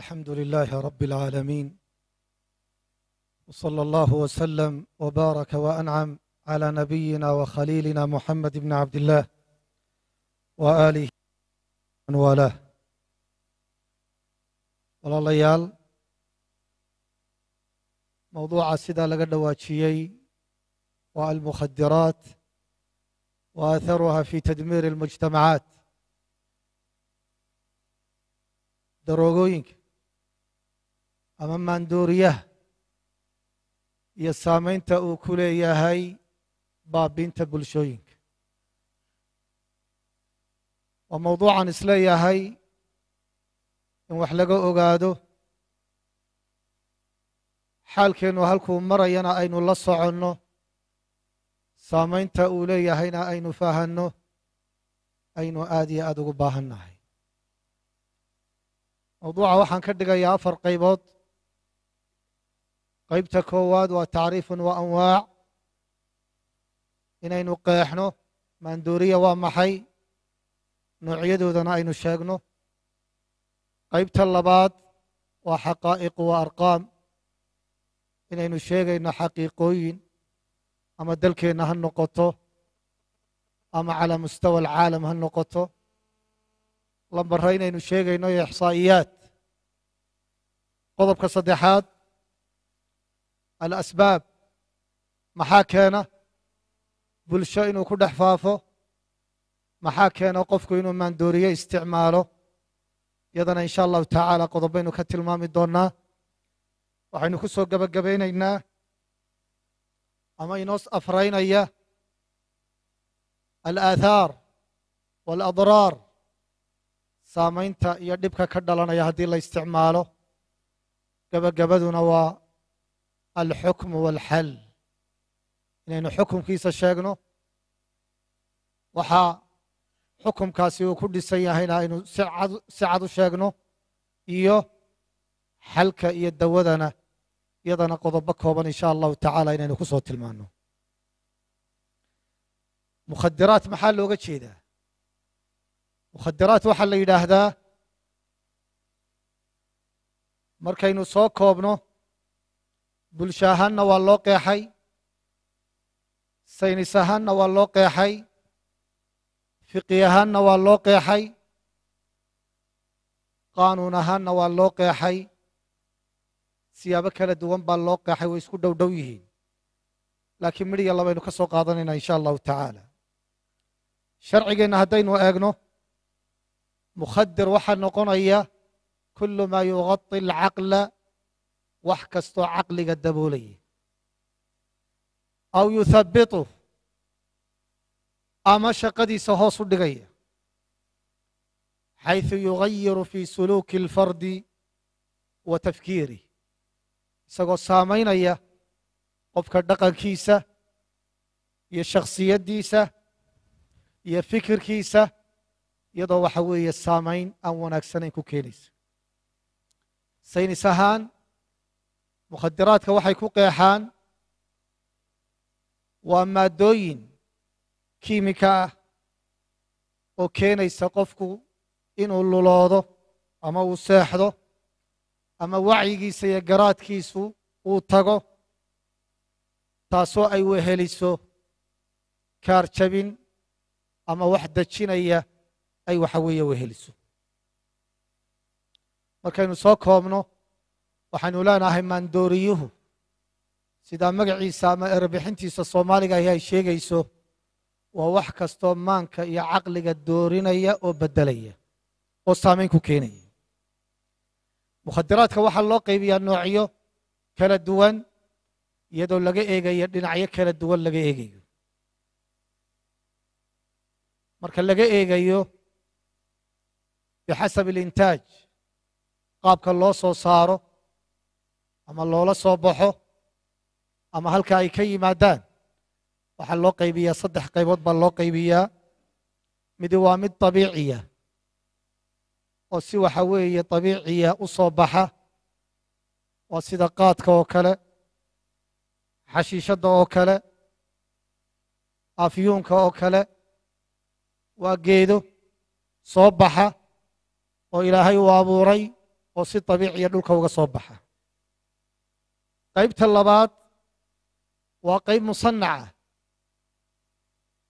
الحمد لله رب العالمين وصلى الله وسلم وبارك وانعم على نبينا وخليلنا محمد بن عبد الله واله من والاه والله يال موضوع سيدا لقد واتشيي والمخدرات واثرها في تدمير المجتمعات دروغوينك ama maanduuriyaha iyo saamaynta uu ku leeyahay baabiinta bulshooyinka waa mawduucan isleeyahay in wax laga ogaado xaalkeennu halkuu marayana aynu la soconno saamaynta uu leeyahayna aynu fahanno aynu aada iyo aada ugu baahan nahay mawduuca waxaan ka dhigayaa afar qaybood qaybta koowaad waa tacriifun wa anwaac inaynu qeexno maanduuriya waa maxay noocyadoodana aynu sheegno qaybta labaad waa xaqaa'iqu wa arqaam inaynu sheegayno xaqiiqooyin ama dalkeenna ha noqoto ama calaa mustawa alcaalam ha noqoto lambara inaynu sheegayno iyo ixsaa'iyaad qodobka saddexaad alasbaab maxaa keena bulsho inuu ku dhex faafo maxaa keena qofku inuu maandooriye isticmaalo iyadana in sha allahu tacaala qodobaynu ka tilmaami doonnaa waxaynu ku soo gebagabaynaynaa ama inoos afraynaya alaathaar waaladraar saamaynta iyo dhibka ka dhalanaya haddii la isticmaalo gebagabaduna waa الحكم والحل إنه حكم كيس الشيخنا وحا حكم كاسي وكل سيئة هنا إنه سعد سعد الشيخنا إيو حلك يدودنا يدنا قضبك إن شاء الله تعالى إنه نخصوت المانو مخدرات محل وقت مخدرات وحل يدهده مركينو سوكوبنو bulsho ahaanna waa loo qeexay saynis ahaanna waa loo qeexay fiqi ahaanna waa loo qeexay qaanuun ahaanna waa loo qeexay siyaabo kala duwan baa loo qeexay way isku dhow dhow yihiin laakiin midhiya labaynu ka soo qaadanaynaa insha allahu tacaala sharcigeenna haddaynu eegno mukhadir waxaa noqonaya kulu maa yuغaطi اlcaqla وحكستو عقل قد دبولي أو يثبطه أما شقدي سهوص الدقية حيث يغير في سلوك الفرد وتفكيره سقو سامين أيا قفك الدقى كيسا يا شخصية ديسا يا فكر كيسة يضو حوية السامين أو ناكسنين كوكينيس سيني سهان mukhadaraadka waxay ku qeexaan waa maadooyin kiimika ah oo keenaysa qofku inuu luloodo ama uu seexdo ama wacyigiisa iyo garaadkiisu uu tago taasoo ay weheliso kaar jabin ama wax dejinaya ay waxa weeye weheliso markaynu soo koobno waxaynu leenahay maandooriyuhu sidaa magaciisa ama erbixintiisa soomaaliga ayaa sheegayso waa wax kastoo maanka iyo caqliga doorinaya oo beddelaya oo saamayn ku keenaya mukhadaraadka waxaa loo qaybiyaa noocyo kala duwan iyadoo laga eegayo dhinacyo kala duwan laga eegayo marka laga eegayo bixasab alintaaj qaabka loo soo saaro ama loola soo baxo ama halka ay ka yimaadaan waxaa loo qaybiyaa saddex qaybood baa loo qaybiyaa midi waa mid dabiiciya oo si waxa weeye dabiiciya u soo baxa waa sida qaadka oo kale xashiishadda oo kale afyuunka oo kale waa geedo soo baxa oo ilaahay u abuuray oo si dabiiciya dhulka uga soo baxa qaybta labaad waa qayb musanaca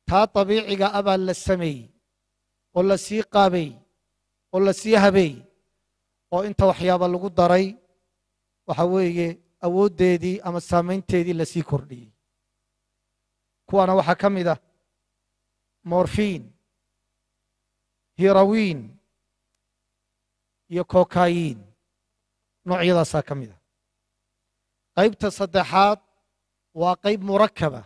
taa dabiiciga abaa ah la sameeyey oo la sii qaabay oo la sii habay oo inta waxyaaba lagu daray waxa weeye awooddeedii ama saamaynteedii lasii kordhiyey kuwaana waxaa ka mid ah morfiin hirawiin iyo kokayiin noocyadaasaa ka mid ah qaybta saddexaad waa qayb murakaba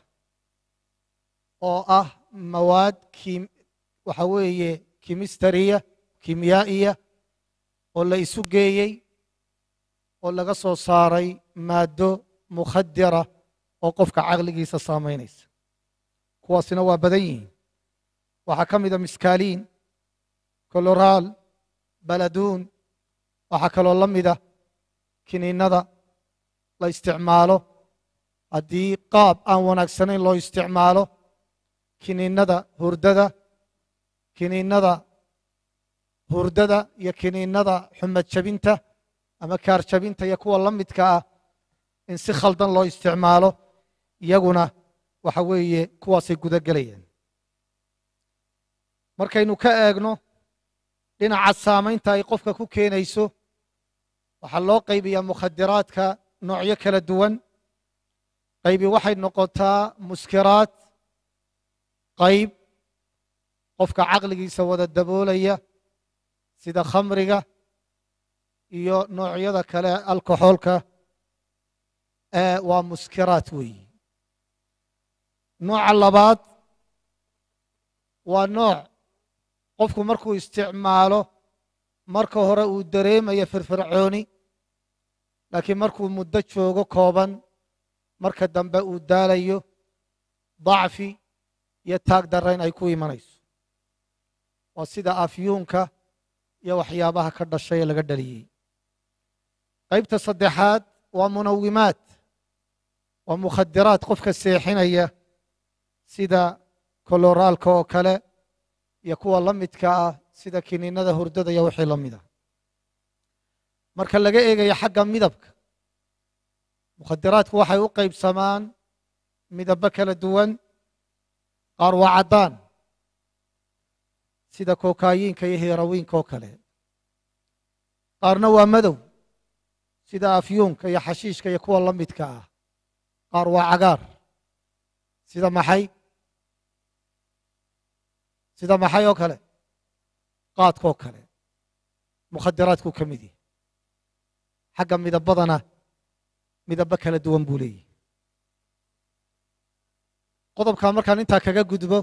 oo ah mawaad waxa weeye kimistariya kimyaa'iya oo la isu geeyey oo laga soo saaray maaddo mukhadira oo qofka caqligiisa saamaynaysa kuwaasina waa badan yihiin waxaa ka mid a miskaaliin koloraal baladuun waxaa kaloo la mida kiniinada la isticmaalo haddii qaab aan wanaagsanayn loo isticmaalo kiniinada hurdada kiniinada hurdada iyo kiniinada xumad ama kaarjabinta iyo kuwa la midka ah in si khaldan loo isticmaalo iyaguna waxa weeye kuwaasay guda markaynu ka eegno dhinaca saamaynta ay qofka ku keenayso waxaa loo qaybiyaa mukhadiraadka noocyo kala duwan qaybi waxay noqotaa muskiraad qayb qofka caqligiisa wada daboolaya sida khamriga iyo noocyada kale alkoxoolka waa muskiraad weeyi nooca labaad waa nooc qofku markuu isticmaalo marka hore uu dareemaya firfircooni laakiin markuu muddo joogo kooban marka dambe uu daalayo dacfi iyo taag darayn ay ku imanayso waa sida afyuunka iyo waxyaabaha ka dhashay ee laga dhaliyey qaybta saddexaad waa munawimaad waa mukhadiraad qofka seexinaya sida koloraalka oo kale iyo kuwa la midka ah sida kiniinada hurdada iyo wixii la mid ah marka laga eegayo xagga midabka mukhadiraadku waxay u qaybsamaan midabo kala duwan qaar waa caddaan sida kookayiinka iyo herawiinka oo kale qaarna waa madow sida afyuunka iyo xashiishka iyo kuwa la midka ah qaar waa cagaar sida maxay sida maxay oo kale qaadkaoo kale mukhadiraadkuu ka mid yahay xagga midabadana midabo kala duwan buu leeyahy qodobkaa markaan intaa kaga gudbo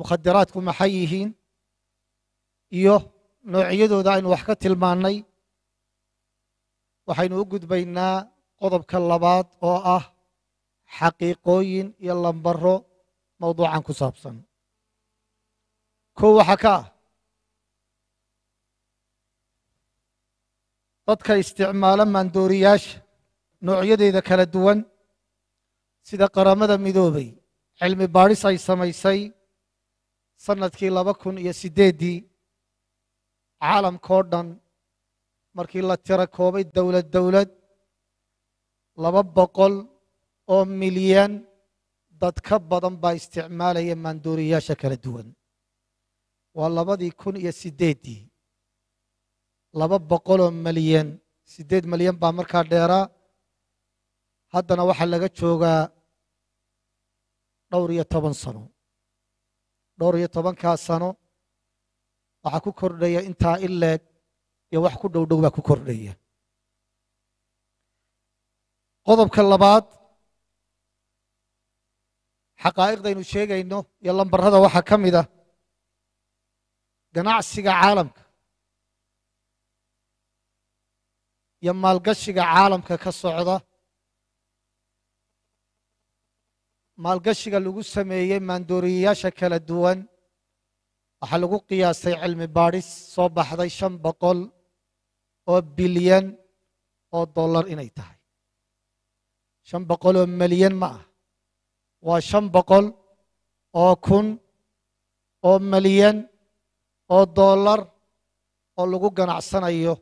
mukhadaraadku maxay yihiin iyo noocyadooda aynu wax ka tilmaannay waxaynu u gudbaynaa qodobka labaad oo ah xaqiiqooyin iyo lambaro mawduucan ku saabsan kow waxaa ka ah dadka isticmaala maandooriyaasha noocyadeeda kala duwan sida qaramada midoobay cilmi baadhis ay samaysay sannadkii laba kun iyo siddeeddii caalamkao dhan markii la tira koobay dowlad dowlad laba boqol oo milyan dad ka badan baa isticmaalaya maandooriyayaasha kala duwan waa labadii kun iyo siddeeddii laba boqoloo malyan siddeed malyan baa markaa dheeraa haddana waxaa laga joogaa dhowr iyo toban sano dhowr iyo tobankaa sano waxaa ku kordhaya intaa ileeg iyo wax ku dhowdhow baa ku kordhaya qodobka labaad xaqaa'iqdaynu sheegayno iyo lambarada waxaa ka mid ah ganacsiga caalamka iyo maalgashiga caalamka ka socda maalgashiga lagu sameeyey maandooriyayaasha kala duwan waxaa lagu qiyaasay cilmi baadhis soo baxday shan boqol oo bilyan oo dollar inay tahay shan boqol oo melyan ma ah waa shan boqol oo kun oo melyan oo dollar oo lagu ganacsanayo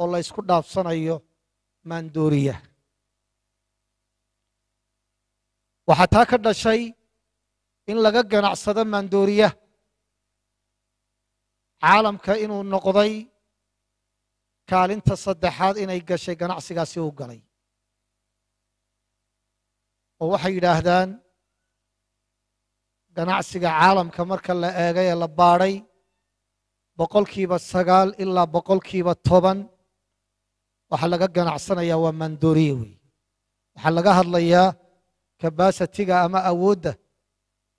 oo la ysku dhaafsanayo maandooriya waxaa taa ka dhashay in laga ganacsado maandooriya caalamka inuu noqday kaalinta saddexaad inay gashay ganacsigaasi uu galay oo waxay yidhaahdaan ganacsiga caalamka marka la eegay ee la baadhay boqolkiiba sagaal ilaa boqolkiiba toban waxaa laga ganacsanayaa waa manduriye wey waxaa laga hadlayaa kabasitiga ama awoodda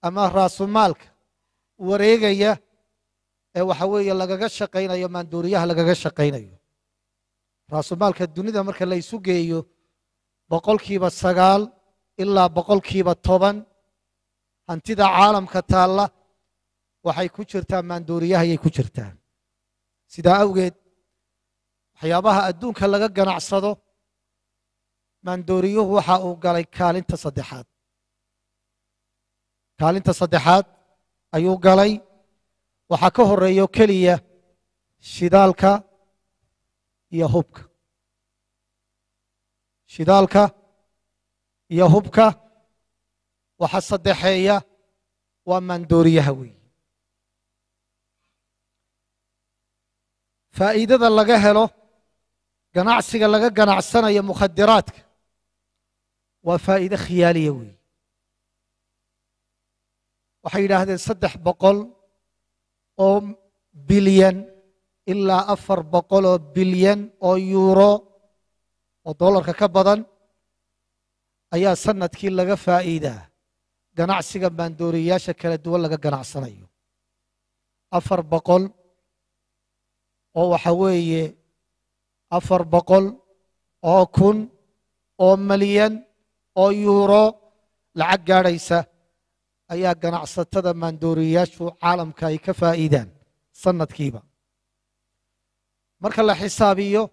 ama raasumaalka wareegaya ee waxa weeye lagaga shaqaynayo maanduriyaha lagaga shaqaynayo raasumaalka dunida marka la geeyo boqolkiiba sagaal ilaa boqolkiiba toban hantida caalamka taalla waxay ku jirtaa maanduuriyaha ayay ku jirtaa sidaa awgeed waxyaabaha adduunka laga ganacsado maandooriyuhu waxa uu galay kaalinta saddexaad kaalinta saddexaad ayuu galay waxaa ka horeeyo keliya shidaalka iyo hubka shidaalka iyo hubka waxa saddexeeya waa maandooriyaha weeye faa'iidada laga helo ganacsiga laga ganacsanayo mukhadiraadka waa faa'iido khiyaaliya weeye waxay yidhaahdeen saddex boqol oo bilyan ilaa afar boqol oo bilyan oo yuuro oo dollarka ka badan ayaa sanadkii laga faa'iidaa ganacsiga maandooriyayaasha kala duwan laga ganacsanayo afar boqol oo waxa weeye afar boqol oo kun oo malyan oo yuuro lacag gaadhaysa ayaa ganacsatada maandooriyayaashu caalamka ay ka faa'iidaan sannadkiiba marka la xisaabiyo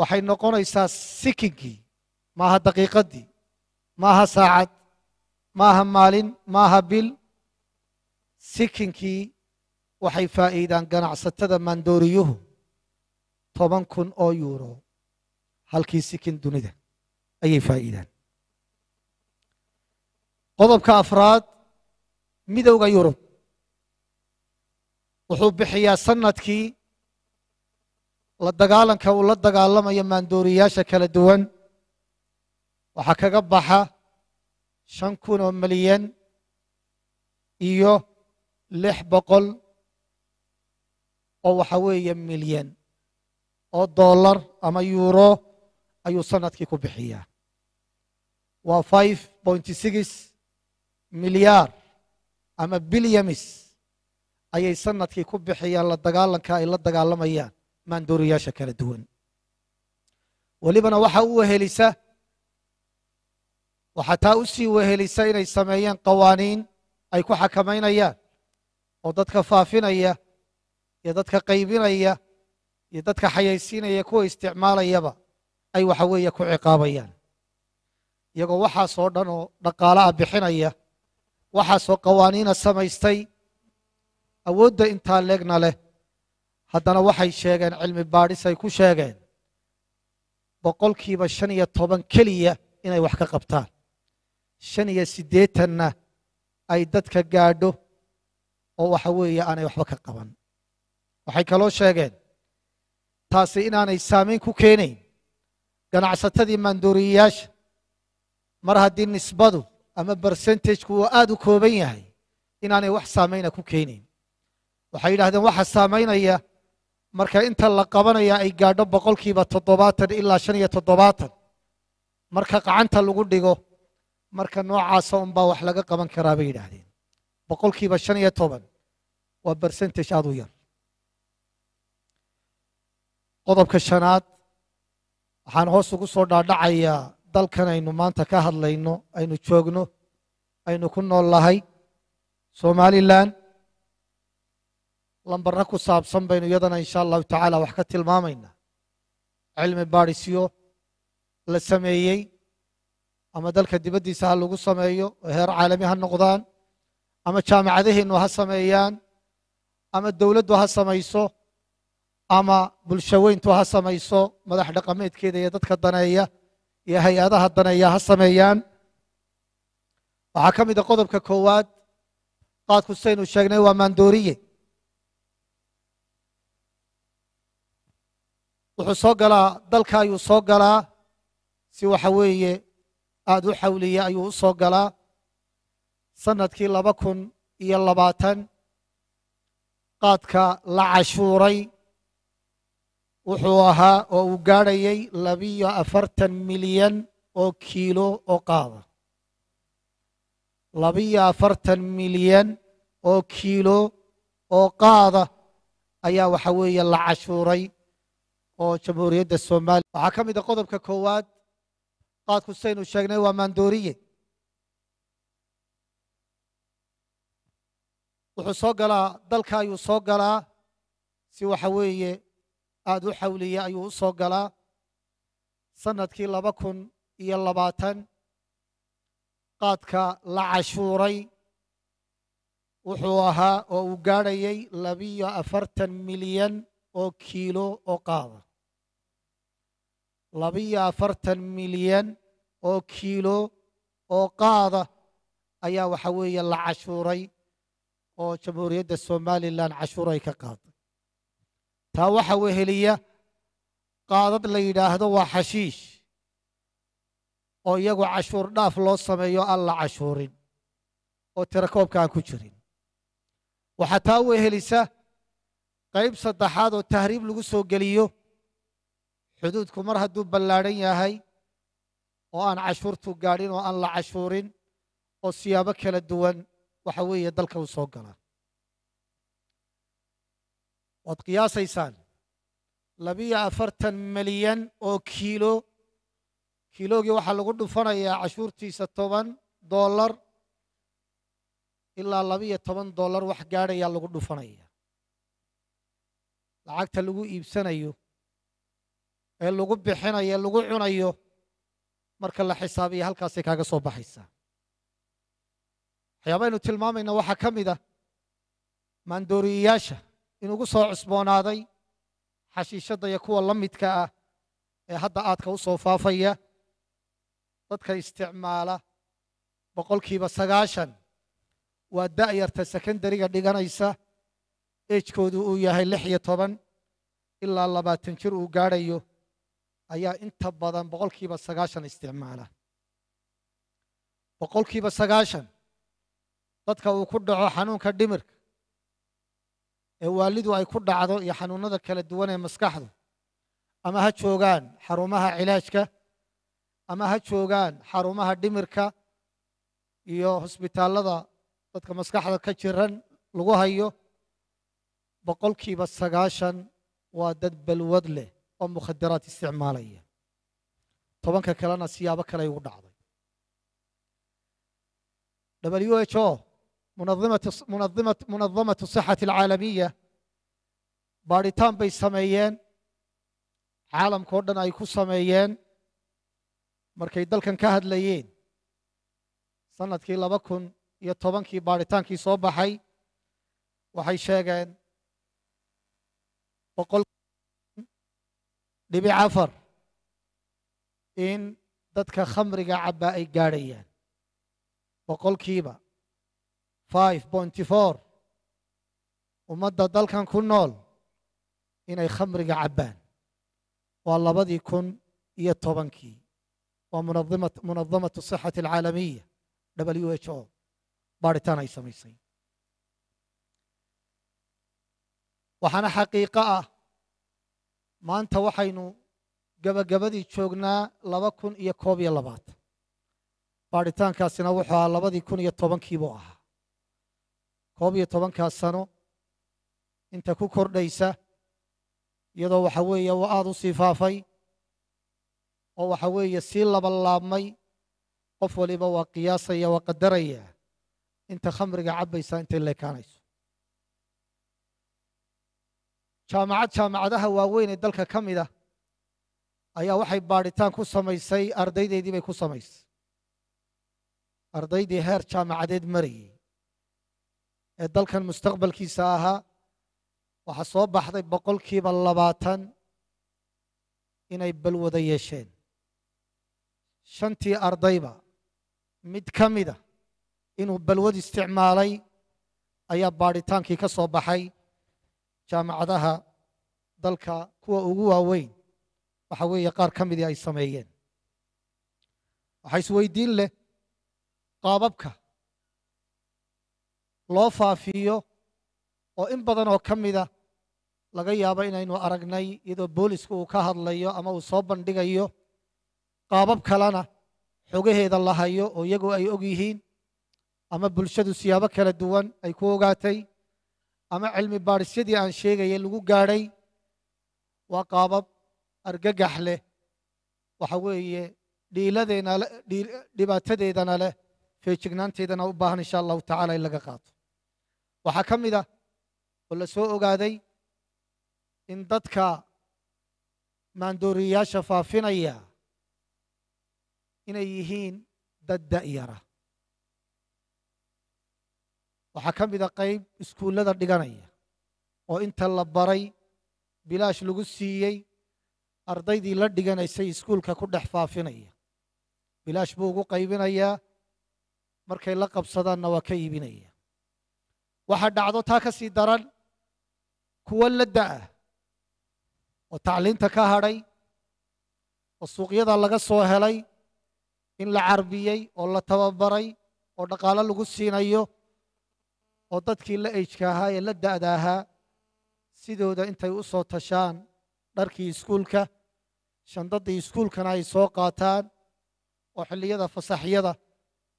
waxay noqonaysaa sikinkii maaha daqiiqaddii maaha saacad maaha maalin maaha bil sikinkii waxay faa'iidaan ganacsatada maandooriyuhu toban kun oo yuuro halkii sikin dunida ayay faa'iidaan qodobka afraad midowda yurub wuxuu bixiyaa sanadkii la dagaalanka uu la dagaalamayo maandooriyaasha kala duwan waxaa kaga baxa shan kun oo milyan iyo lix boqol oo waxa weeye milyan oo dollar ama euro ayuu sanadkii ku bixiyaa waa five pointy six milyaar ama bilyamis ayay sanadkii ku bixiyaan la dagaalanka ay la dagaalamayaan maandooriyaasha kala duwan welibana waxaa u wehelisa waxaa taa u sii wehelisa inay sameeyeen qawaaniin ay ku xakamaynayaan oo dadka faafinaya iyo dadka qaybinaya iyo dadka xayaysiinaya kuwa isticmaalayaba ay waxa weeye ku ciqaabayaan iyagoo waxaasoo dhan oo dhaqaalaha bixinaya waxaasoo qawaaniina samaystay awoodda intaa leegna leh haddana waxay sheegeen cilmi baadhis ay ku sheegeen boqolkiiba shan iyo toban keliya inay wax ka qabtaan shan iyo siddeetanna ay dadka gaadho oo waxa weeye aanay waxba ka qaban waxay kaloo sheegeen taasi inaanay saamayn ku keenayn ganacsatadii maanduuriyayaasha mar haddii nisbadu ama bersentagku uu aada u kooban yahay inaanay wax saameyna ku keenayn waxay yidhahdeen waxa saamaynaya marka inta la qabanaya ay gaadho boqolkiiba toddobaatan ilaa shan iyo toddobaatan marka qacanta lagu dhigo marka noocaasa unbaa wax laga qaban karaa bay yidhaahdeen boqolkiiba shan iyo toban waa bersentage aad u yar qodobka shanaad waxaan hoos ugu soo dhaadhacayaa dalkan aynu maanta ka hadlayno aynu joogno aynu ku nool lahay somalilan lambarna ku saabsan baynu iyadana insha allahu tacaala wax ka tilmaamaynaa cilmi baadhisyo la sameeyey ama dalka dibaddiisa ha lagu sameeyo oo heer caalami ha noqdaan ama jaamacadaheennu ha sameeyaan ama dowladdu ha samayso ama bulsho weyntu ha samayso madax dhaqameedkeeda iyo dadka daneeya iyo hay-adaha daneeya ha sameeyaan waxaa ka mid a ah qodobka koowaad qaadku saynu sheegnay waa maandooriye wuxuu soo galaa dalka ayuu soo galaa si waxa weeye aada u xawliya ayuu u soo galaa sannadkii laba kun iyo labaatan qaadka la cashuuray wuxuu ahaa oo uu gaadhayay labiyo afartan milyan oo kiilo oo qaada labiyo afartan milyan oo kiilo oo qaada ayaa waxa weeye la cashuuray oo jamhuuriyadda soomaaliya waxaa ka mid a ah qodobka koowaad qaadku saynu sheegnay waa maandooriye wuxuu soo galaa dalka ayuu soo galaa si waxa weeye aad u xawliya ayuu u soo galaa sannadkii laba kun iyo labaatan qaadka la cashuuray wuxuu ahaa oo uu gaadhayay labiyo afartan milyan oo kiilo oo qaada labiyo afartan milyan oo kiilo oo qaada ayaa waxa weeye la cashuuray oo jamhuuriyadda somalilan cashuuray ka qaada taa waxa weheliya qaadad la yidhaahdo waa xashiish oo iyagu cashuur dhaaf loo sameeyo aan la cashuurin oo tirakoobka aan ku jirin waxaa taa wehelisa qayb saddexaad oo tahriib lagu soo geliyo xuduudku mar hadduu ballaadhan yahay oo aan cashuurtu gaadhin oo aan la cashuurin oo siyaabo kala duwan waxa weeye dalka uu soo galaa waad qiyaasaysaan labiyo afartan milyan oo kiilo kiilogii waxaa lagu dhufanayaa cashuurtiisa toban dollar ilaa labiyo toban dollar wax gaadhayaa lagu dhufanaya lacagta lagu iibsanayo ee lagu bixinayo ee lagu cunayo marka la xisaabiya halkaasay kaaga soo baxaysaa waxyaaba aynu tilmaamayna waxaa ka mid ah maandooriyeyaasha inugu soo cusboonaaday xashiishadda iyo kuwa la midka ah ee hadda aadka u soo faafaya dadka isticmaala boqolkiiba sagaashan waa da'yarta sekendariga dhiganaysa eejkoodu uu yahay lix iyo toban ilaa labaatan jir uu gaadhayo ayaa inta badan boqolkiiba sagaashan isticmaala boqolkiiba sagaashan dadka uu ku dhaco xanuunka dhimirka ee waalidu ay ku dhacdo iyo xanuunada kala duwan ee maskaxdu ama ha joogaan xarumaha cilaajka ama ha joogaan xarumaha dhimirka iyo hosbitaallada dadka maskaxda ka jiran lagu hayo boqolkiiba sagaashan waa dad balwad leh oo mukhadaraad isticmaalaya tobanka kalena siyaabo kale ay ugu dhacday w h o munadimati munadima munadamatu sixati alcaalamiya baadhitaan bay sameeyeen caalamka oo dhan ay ku sameeyeen markay dalkan ka hadlayeen sanadkii laba kun iyo tobankii baadhitaankii soo baxay waxay sheegeen dhibic afar in dadka khamriga cabaa ay gaadhayaan boqolkiiba five pointy four ummadda dalkan ku nool inay khamriga cabbaan waa labadii kun iyo tobankii waa munadamatu sixati alcaalamiya w h o baadhitaan ay samaysay waxaana xaqiiqo ah maanta waxaynu gebagabadii joognaa laba kun iyo koob iyo labaatan baaritaankaasina wuxuu ahaa labadii kun iyo tobankii buu ahaa koob iyo tobankaa sano inta ku kordhaysa iyadoo waxa weeye waa aada u sii faafay oo waxa weeye sii labalaabmay qof waliba waa qiyaasaya waa qadaraya inta khamriga cabaysa intay leekaanayso jaamacad jaamacadaha waaweyn ee dalka ka mid ah ayaa waxay baadhitaan ku samaysay ardaydeedii bay ku samaysay ardaydii heer jaamacadeed marayey ee dalkan mustaqbalkiisa ahaa waxaa soo baxday boqolkiiba labaatan inay balwada yeesheen shantii ardayba mid ka mida ah inuu balwad isticmaalay ayaa baadhitaankii ka soo baxay jaamacadaha dalka kuwa ugu waaweyn waxa weeye qaar ka midii ay sameeyeen waxaa isweydiin leh qaababka loo faafiyo oo in badan oo ka mida laga yaabo inaynu aragnay iyadoo booliisku uu ka hadlayo ama uu soo bandhigayo qaabab kalena xogaheeda lahayo oo iyagu ay og yihiin ama bulshadu siyaabo kala duwan ay ku ogaatay ama cilmi baadhisyadii aan sheegaya lagu gaadhay waa qaabab argagax leh waxa weeye dhiiladeena dhibaatadeedana leh feejignaanteedana u baahan insha allahu tacaala in laga qaato waxaa ka mid ah oo la soo ogaaday in dadka maandooriyayaasha faafinaya inay yihiin dad da'yara waxaa ka mid a ah qayb iskuullada dhiganaya oo inta la baray bilaash lagu siiyey ardaydii la dhiganaysay iskuulka ku dhex faafinaya bilaash buu ugu qaybinayaa markay la qabsadaanna waa ka iibinaya waxaa dhacdo taa ka sii daran kuwo la da'a oo tacliinta ka hadhay oo suuqyada laga soo helay in la carbiyey oo la tababaray oo dhaqaalo lagu siinayo oo dadkii la ejka ahaa ee la da'da ahaa sidooda intay u soo tashaan dharkii iskuulka shandaddii iskuulkana ay soo qaataan oo xilliyada fasaxyada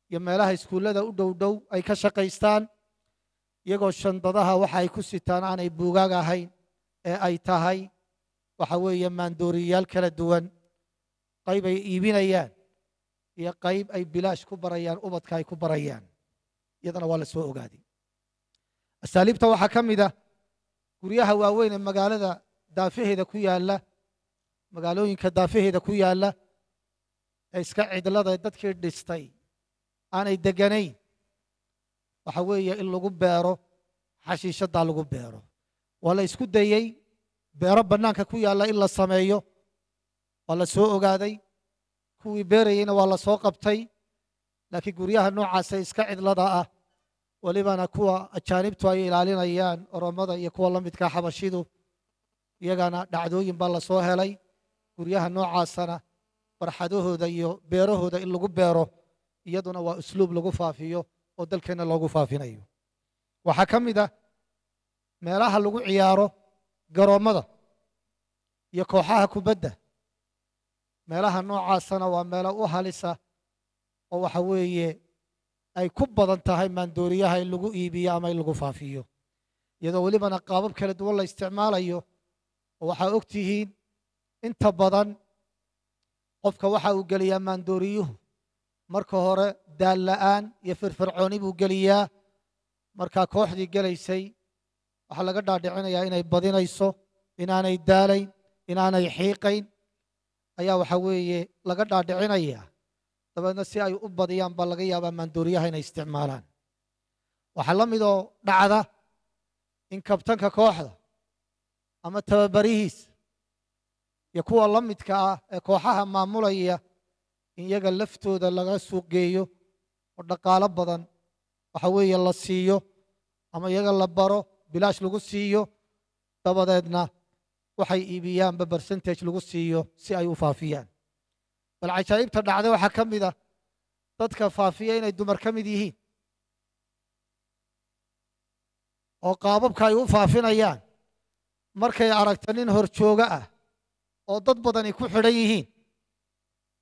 iyo meelaha iskuullada u dhow dhow ay ka shaqaystaan iyagoo shandadaha waxa ay ku sitaan aanay buugaag ahayn ee ay tahay waxa weeye maandooriyayaal kala duwan qayb ay iibinayaan iyo qayb ay bilaash ku barayaan ubadka ay ku barayaan iyadana waa la soo ogaaday asaaliibta waxaa ka mid ah guryaha waaweyn ee magaalada daafaheeda ku yaalla magaalooyinka daafaheeda ku yaalla ee iska cidlada ee dadkii dhistay aanay deganayn waxa weeye in lagu beero xashiishaddaa lagu beero waa la isku dayey beero bannaanka ku yaalla in la sameeyo waa la soo ogaaday kuwii beerayeyna waa la soo qabtay laakiin guryaha noocaase iska cidlada ah welibana kuwa ajaanibtu ay ilaalinayaan oromada iyo kuwa lamidka xabashidu iyagana dhacdooyin baa lasoo helay guryaha noocaasana barxadahooda iyo beerahooda in lagu beero iyaduna waa usluub lagu faafiyo oo dalkeenna loogu faafinayo waxaa ka mid a ah meelaha lagu ciyaaro garoommada iyo kooxaha kubadda meelaha noocaasana waa meelo u halisa oo waxa weeye ay ku badan tahay maandooriyaha in lagu iibiyo ama in lagu faafiyo iyadoo welibana qaabab kala duwan la isticmaalayo oo waxaa og tihiin inta badan qofka waxa uu geliyaa maandooriyuhu marka hore daalla'aan iyo firfircooni buu geliyaa markaa kooxdii gelaysay waxaa laga dhaadhicinayaa inay badinayso inaanay daalayn inaanay xiiqayn ayaa waxaa weeye laga dhaadhicinayaa dabeedna si ay u badiyaan baa laga yaabaa maandooriyaha inay isticmaalaan waxaa la midoo dhacda in kabtanka kooxda ama tababarihiisa iyo kuwa la midka ah ee kooxaha maamulaya iyaga laftooda laga suuq geeyo oo dhaqaalo badan waxa weeye la siiyo ama iyaga la baro bilaash lagu siiyo dabadeedna waxay iibiyaanba bercentage lagu siiyo si ay u faafiyaan bal cajaa'ibta dhacda waxaa ka mid a ah, dadka faafiya inay dumar ka mid yihiin oo qaababka ay u faafinayaan markay aragta nin horjoogo ah oo dad badani ku xidhan yihiin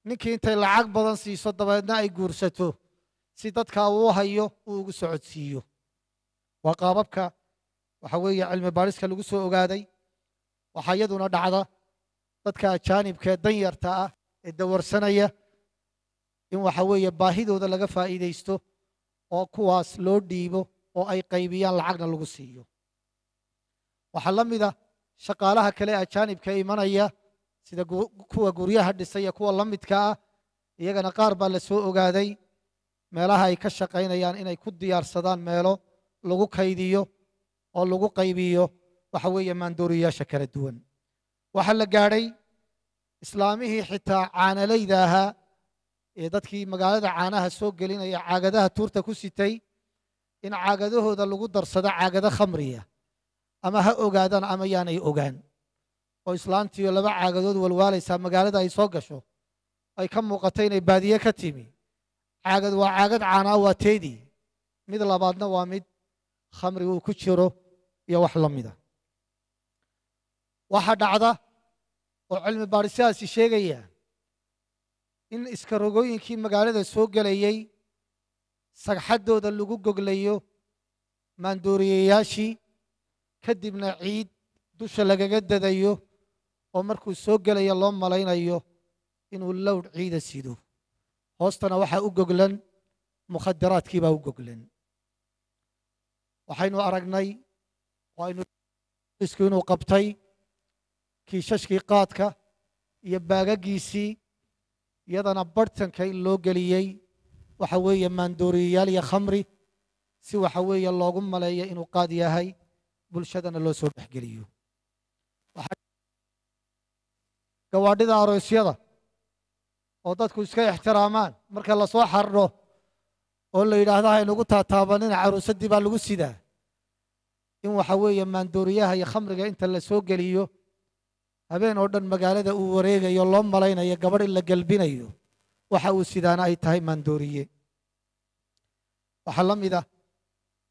ninkii intay lacag badan siiso dabeedna ay guursato si dadka uu hayo uu ugu socodsiiyo waa qaababka waxa weeye cilmi baadhiska lagu soo ogaaday waxaa iyaduna dhacda dadka ajaanibka dan yarta ah ee dawarsanaya in waxa weeye baahidooda laga faa'iidaysto oo kuwaas loo dhiibo oo ay qaybiyaan lacagna lagu siiyo waxaa la mid a ah shaqaalaha kale ajaanibka imanaya sida kuwa guryaha dhisay iyo kuwa lamidka ah iyagana qaar baa lasoo ogaaday meelaha ay ka shaqaynayaan inay ku diyaarsadaan meelo lagu kaydiyo oo lagu qaybiyo waxa weeye maandooriyayaasha kala duwan waxaa la gaadhay islaamihii xitaa caanalayda ahaa ee dadkii magaalada caanaha soo gelinaya caagadaha tuurta ku sitay in caagadahooda lagu darsado caagado khamriya ama ha ogaadaan ama yaanay ogaan oo islaantiiyo laba caagadood walwaalaysaa magaalada ay soo gasho ay ka muuqato inay baadiye ka timi caagad waa caagad caanaa waa teedii mid labaadna waa mid khamri uu ku jiro iyo wax la mida waxaa dhacda oo cilmi baadhisyadaasi sheegaya in iskarogooyinkii magaalada soo gelayay sagxaddooda lagu goglayo maandooriyayaashii kadibna ciid dusha lagaga dadayo oo markuu soo gelaya loo malaynayo inuu lowdh ciida sido hoostana waxaa u goglan mukhadaraadkii baa u goglan waxaynu aragnay waaynuisku inuu qabtay kiishashkii qaadka iyo baagagiisii iyadana bartanka in loo geliyey waxa weeye maandooriyayaal iyo khamri si waxa weeye loogu maleeyo inuu qaad yahay bulshadana loo soo dhexgeliyo gawaadhida aroosyada oo dadku iska ixtiraamaan marka lasoo xardho oo la yidhaahda haynugu taataabanina caruusadii baa lagu sidaa in waxa weeye maandooriyaha iyo khamriga inta la soo geliyo habeen oo dhan magaalada uu wareegayo loo malaynayo gabadh in la gelbinayo waxa uu sidaana ay tahay maandooriye waxaa la mid a ah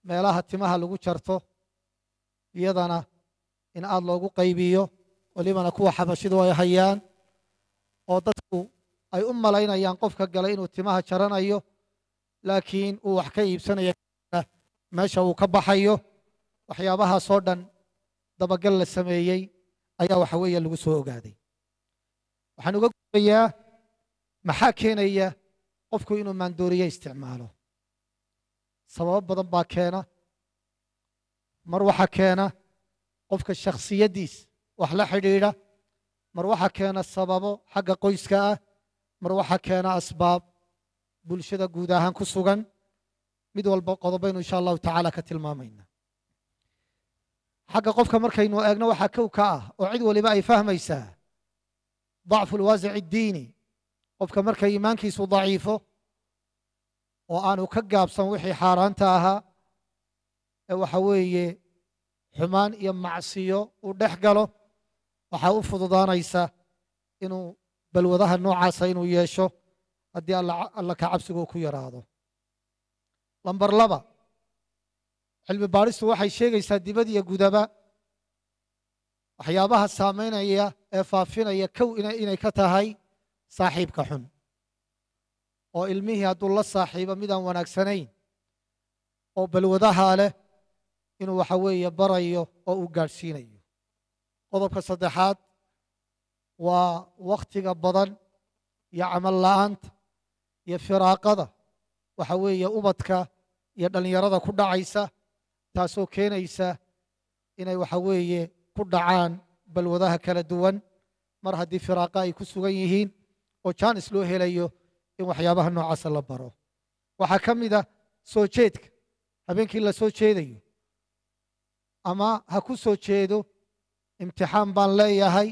meelaha timaha lagu jarto iyadana in aada loogu qaybiyo welibana kuwa xabashidu ay hayaan oo dadku ay u malaynayaan qofka galay inuu timaha jaranayo laakiin uu wax ka iibsanaya meesha uu ka baxayo waxyaabahaasoo dhan dabagal la sameeyey ayaa waxa weeye lagu soo ogaaday waxaan uga gudbayaa maxaa keenaya qofku inuu maandooriye isticmaalo sababo badan baa keena mar waxaa keena qofka shakhsiyaddiis wax la xidhiidha mar waxa keena sababo xagga qoyska ah mar waxa keena asbaab bulshada guud ahaan ku sugan mid walba qodobaynu insha allahu tacaala ka tilmaamayna xagga qofka markaynu eegno waxaa kow ka ah oo cid waliba ay fahmaysaa ضعف الوازع الديني qofka marka iimaankiisu daciifo oo aanu ka gaabsan wixii xaaraanta ahaa ee waxa weeye xumaan iyo macsiyo uu dhex galo waxaa u fududaanaysa inuu balwadaha noocaasa inuu yeesho haddii alla ka cabsigu ku yaraado lambar laba cilmi baadhistu waxay sheegaysaa dibad iyo gudaba waxyaabaha saamaynaya ee faafinaya kow inay ka tahay saaxiibka xun oo ilmihii hadduu la saaxiibo midaan wanaagsanayn oo balwadahaa leh inuu waxa weeye barayo oo uu gaadhsiinayo qodobka saddexaad waa wakhtiga badan iyo camal la'aanta iyo firaaqada waxa weeye ubadka iyo dhallinyarada ku dhacaysa taasoo keenaysa inay waxa weeye ku dhacaan balwadaha kala duwan mar haddii firaaqa ay ku sugan yihiin oo jaanis loo helayo in waxyaabaha noocaasa la baro waxaa ka mid a soo jeedka habeenkii la soo jeedayo ama ha ku soo jeedo imtixaan baan leeyahay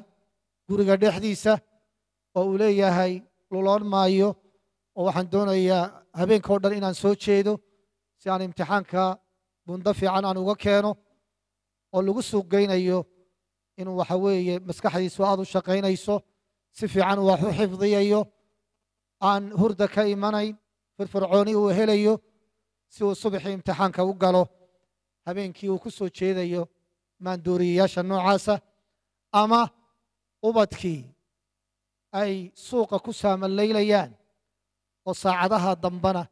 guriga dhexdiisa oo uu leeyahay luloon maayo oo waxaan doonayaa habeenka o dhan inaan soo jeedo si aan imtixaanka bundo fiican aan uga keeno oo lagu suuq geynayo inuu waxa weeye maskaxdiisu aad u shaqaynayso si fiican wax u xifdiyayo aan hurda ka imanayn firfircooni uu helayo si uu subaxii imtixaanka u galo habeenkii uu ku soo jeedayo maanduuriyayaasha noocaasa ama ubadkii ay suuqa ku saamalaylayaan oo saacadaha dambana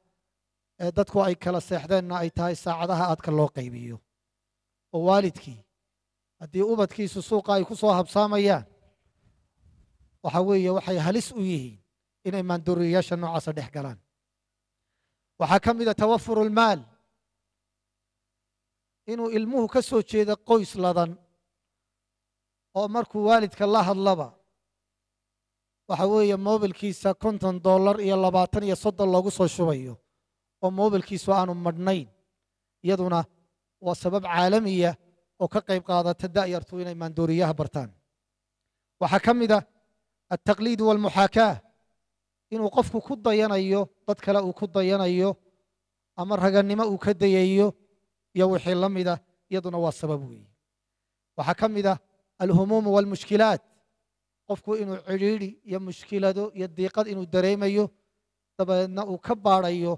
ee dadku ay kala seexdeenna ay tahay saacadaha aadka loo qaybiyo oo waalidkii haddii ubadkiisu suuqa ay ku soo habsaamayaan waxa weeye waxay halis u yihiin inay maanduuriyayaasha noocaasa dhex galaan waxaa ka mida ah tawafur ulmaal inuu ilmuhu ka soo jeeda qoys ladan oo markuu waalidka la hadlaba waxa weeye mobilkiisa konton dollar iyo labaatan iyo soddon loogu soo shubayo oo mobilkiisu aanu madhnayn iyaduna waa sabab caalamiya oo ka qayb qaadata da'yartu inay maandooriyaha bartaan waxaa ka mid ah altaqliid waalmuxaakaa inuu qofku ku dayanayo dad kale uu ku dayanayo ama ragannimo uu ka dayayo iyo wixii la mida iyaduna waa sabab weeye waxaa ka mid ah alhumuum wاlmushkilaat qofku inuu cidhiidi iyo mushkilado iyo diiqad inuu dareemayo dabeedna uu ka baadayo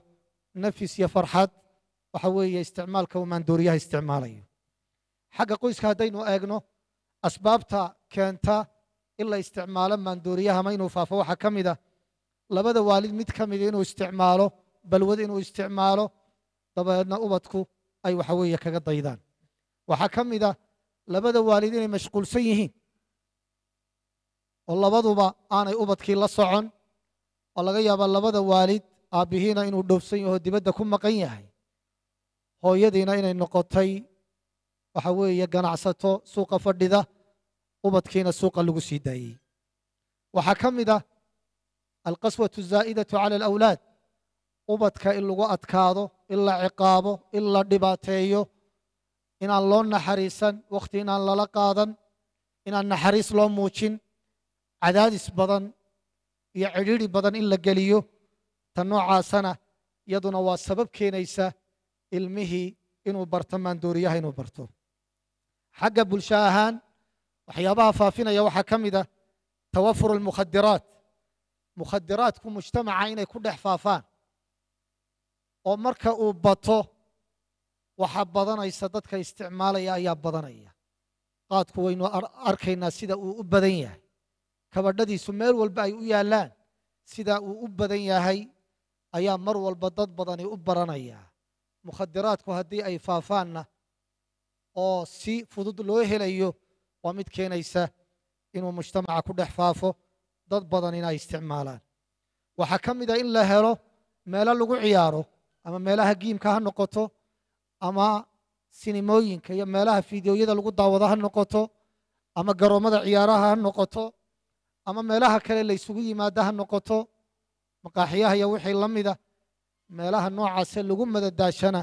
nafis iyo farxad waxa weeye isticmaalka maandooriyaha isticmaalayo xagga qoyska haddaynu eegno asbaabta keenta in la isticmaalo maandooriyaha ma inuu faafo waxaa ka mid ah labada waalid mid ka mida inuu isticmaalo balwad inuu isticmaalo dabeedna ubadku ay waxa weeye kaga daydaan waxaa ka mid a ah labada waalid inay mashquulsan yihiin oo labaduba aanay ubadkii la socon oo laga yaabaa labada waalid aabbihiina inuu dhoofsan yaho dibadda ku maqan yahay hooyadiina inay noqotay waxa weeye ganacsato suuqa fadhida ubadkiina suuqa lagu sii daayey waxaa ka mid ah alqaswatu zaa'idatu cala alawlaad أبتك إلغو أتكادو إلا عقابه إلا دباتيو إن الله نحريسا وقت إن الله لقادا إن النحريس لو موشين عداد بدن يعجير بدن إلا قليو تنوع سنة يدنا سبب كينيسا علمه إنو برتمان دوريه إنو برتو حق بلشاهان وحيابها فافينا يوحى كمدة توفر المخدرات مخدرات كمجتمع مجتمع عينه كل احفافان oo marka uu bato waxaa badanaysa dadka isticmaalaya ayaa badanaya qaadku waynu arkaynaa sida uu u badan yahay kabadhadiisu meel walba ay u yaallaan sida uu u badan yahay ayaa mar walba dad badani u baranayaa mukhadiraadku haddii ay faafaanna oo si fudud loo helayo waa mid keenaysa inuu mujtamaca ku dhex faafo dad badan in ay isticmaalaan waxaa ka mid a ah in la helo meelo lagu ciyaaro ama meelaha giimka ha noqoto ama sinimooyinka iyo meelaha fideoyada lagu daawado ha noqoto ama garoommada ciyaaraha ha noqoto ama meelaha kale laysugu ysugu yimaada ha noqoto maqaaxiyaha iyo wixii la mida meelaha noocaase lagu madadaashana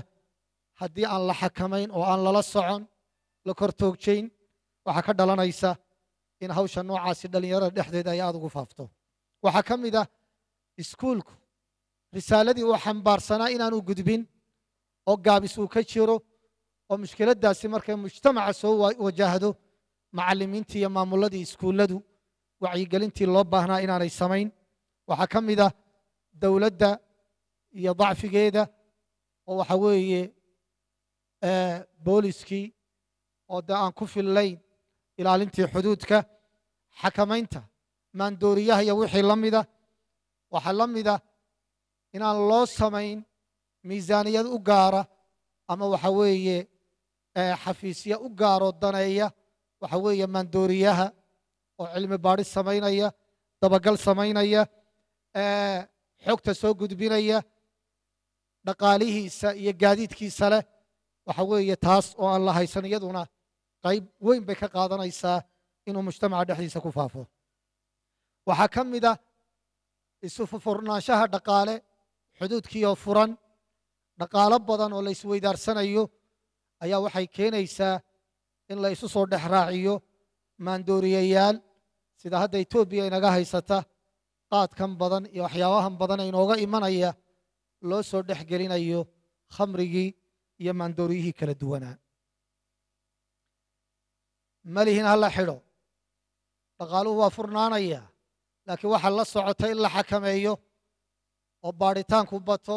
haddii aan la xakamayn oo aan lala socon la kortoogjayn waxaa ka dhalanaysa in hawsha noocaasi dhallinyarada dhexdeeda ay aada ugu faafto waxaa ka mid ah iskuulku risaaladii uu xambaarsanaa inaanu gudbin oo gaabis uu ka jiro oo mushkiladdaasi markay mujtamaca soo wajahdo macalimiintii iyo maamuladii iskuulladu wacyigelintii loo baahnaa inaanay samayn waxaa ka mid ah dowladda iyo dacfigeeda oo waxa weeye booliskii oo dee aan ku fillayn ilaalintii xuduudka xakamaynta maandooriyaha iyo wixii la mida ah. waxaa la mida ah inaan loo samayn miisaaniyad u gaara ama waxa weeye xafiisya u gaaroo daneeya waxa weeye maandooriyaha oo cilmi baadhi samaynaya dabagal samaynaya xogta soo gudbinaya dhaqaalihiisa iyo gaadiidkiisa leh waxa weeye taas oo aan la haysan iyaduna qayb weyn bay ka qaadanaysaa inuu mujtamaca dhexdiisa ku faafo waxaa ka mid a isu dhaqaale xuduudkii oo furan dhaqaalo badan oo la ayaa waxay keenaysaa in la isu soo dhex raaciyo maandooriyayaal sida hadda etoobiya inaga haysata qaadkan badan iyo waxyaabahan badan ee inooga imanaya loo soo dhex gelinayo khamrigii iyo maandooriyihii kala duwanaa malihin ha la xidho dhaqaaluhu waa furnaanaya laakiin waxaa la socota in la xakameeyo oo baadhitaanku bato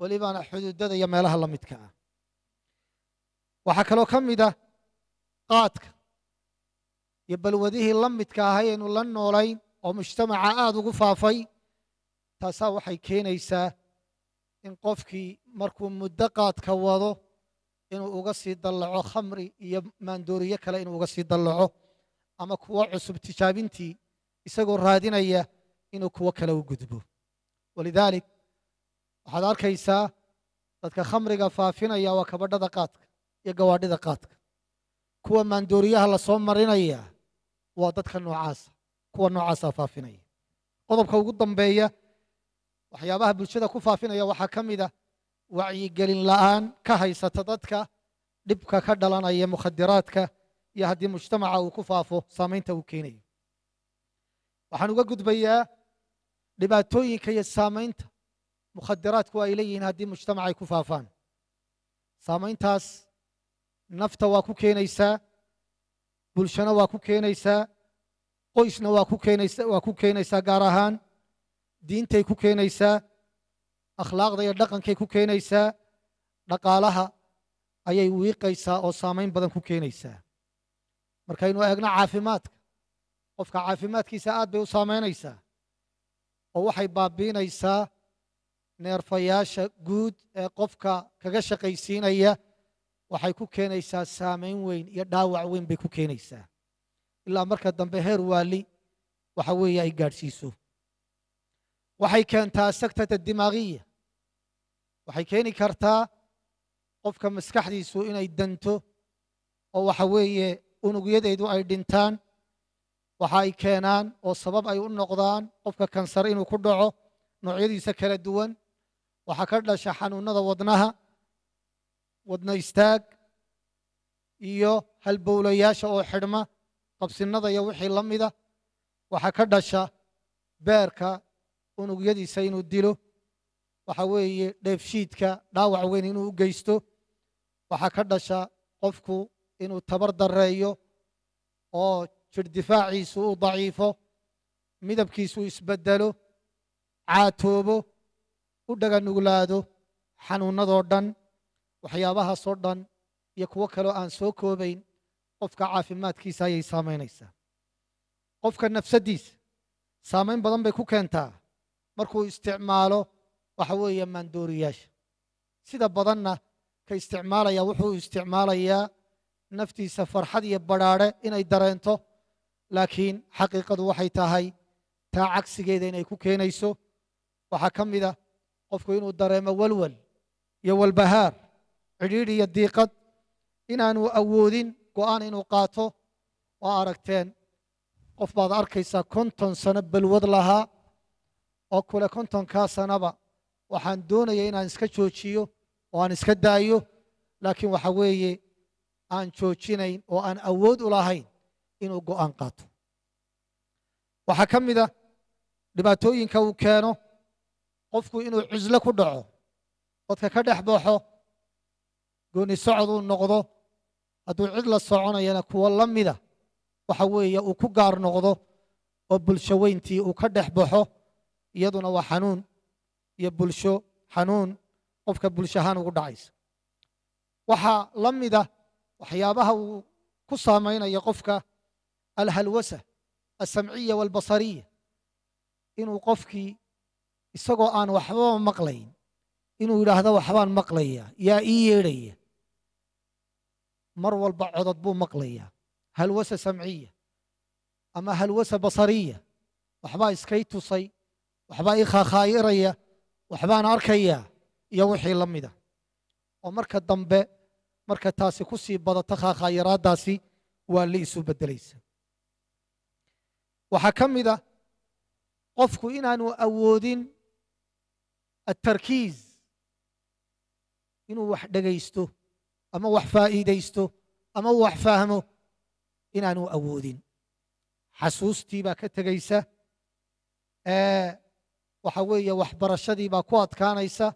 welibana xuduudada iyo meelaha la midka ah waxaa kaloo ka mid a ah qaadka iyo balwadihii la midka ahay la noolayn oo mujtamaca aada ugu faafay taasaa waxay keenaysaa in qofkii markuu muddo qaadka wado inuu uga sii dallaco khamri iyo maandooriyo kale inuu uga sii dallaco ama kuwo cusub tijaabintii isagoo raadinaya inuu kuwo kale u gudbo ولذلك حضار كيسا تتك خمر قفافين ايا وكبرد دقات يقواد دقات كوا من دوريها الله صوم مرين ايا وتتك النعاس كوا النعاس فافين ايا قضب كو قدام بيا وحيا بها بلشدة كو فافين ايا وحكم ده وعي قلين لآن كهيسا تتتك لبكا كدلان ايا مخدراتك يهدي مجتمع وكفافه صامين توكيني وحنو قد بيا dhibaatooyinka iyo saamaynta mukhadaraadku ay leeyihiin haddii mujtamac ay ku faafaan saamayntaas nafta waa ku keenaysaa bulshona waa ku keenaysaa qoysna waa ku keenaysaa gaar ahaan diintay ku keenaysaa akhlaaqda iyo dhaqankay ku keenaysaa dhaqaalaha ayay wiiqaysaa oo saamayn badan ku keenaysaa markaynu eegno caafimaadka qofka caafimaadkiisa aad bay u saamaynaysaa oo waxay baabiinaysaa neerfayaasha guud ee qofka kaga shaqaysiinaya waxay ku keenaysaa saameyn weyn iyo dhaawac weyn bay ku keenaysaa ilaa marka dambe heer waali waxa weeye ay gaadhsiiso waxay keentaa saktata dimaaqiya waxay keeni kartaa qofka maskaxdiisu inay danto oo waxa weeye unugyadeedu ay dhintaan waxa ay keenaan oo sabab ay u noqdaan qofka kansar inuu ku dhaco noocyadiisa kala duwan waxaa ka dhasha xanuunada wadnaha wadna istaag iyo halbowlayaasha oo xidhma qabsinada iyo wixii la mida waxaa ka dhasha beerka unugyadiisa inuu dilo waxa weeye dheefshiidka dhaawac weyn inuu u geysto waxaa ka dhasha qofku inuu tabar dareeyo oo jir difaaciisu uu daciifo midabkiisu isbedelo caatoobo u dhaganuglaado xanuunnadoo dhan waxyaabahaasoo dhan iyo kuwo kaloo aan soo koobayn qofka caafimaadkiisa ayay saamaynaysaa qofka nafsaddiisa saamayn badan bay ku keentaa markuu isticmaalo waxa weeye maandooriyaasha sida badanna ka isticmaalaya wuxuu isticmaalayaa naftiisa farxad iyo badhaadhe inay dareento laakiin xaqiiqadu waxay tahay taa cagsigeeda inay ku keenayso waxaa ka mid a ah qofku inuu dareemo walwal iyo walbahaar cidhiidh iyo diiqad inaanu awoodin go'aan inuu qaato oo aragteen qof baad arkaysaa konton sano balwad lahaa oo kule kontonkaa sanaba waxaan doonaya inaan iska joojiyo oo aan iska daayo laakiin waxa weeye aan joojinayn oo aan awood u lahayn inuu go-aan qaato waxaa ka mid a dhibaatooyinka uu keeno qofku inuu cuslo ku dhaco dadka ka dhex baxo gooni socod uu noqdo hadduu cid la soconayana kuwo la mida waxa weeye uu ku gaar noqdo oo bulsho weyntii uu ka dhex baxo iyaduna waa xanuun iyo bulsho xanuun qofka bulshahaan ugu dhacaysa waxaa la mida waxyaabaha uu ku saamaynayo qofka الهلوسة السمعية والبصرية إنو قفكي إساقو آن وحبان مقلين إنو إله هذا وحبان مقليا يا إيري مروى البعض بو مقليا هلوسة سمعية أما هلوسة بصرية وحبا إسكيتو صي وحبا إخا خايريا وحبان أركيا يا وحي اللمدة ومركة دمبة مركة تاسي كسي بضا تخا خايرات داسي واللي يسو بدليسي وحكمذا قفك إن أنا أود التركيز إنه واحد دقيسته أما وحفا إيديسته أما وحفاهمه إن أنا أود حسوس تيبا كتقيسة آه وحوية وحبر الشدي باكوات كانيسة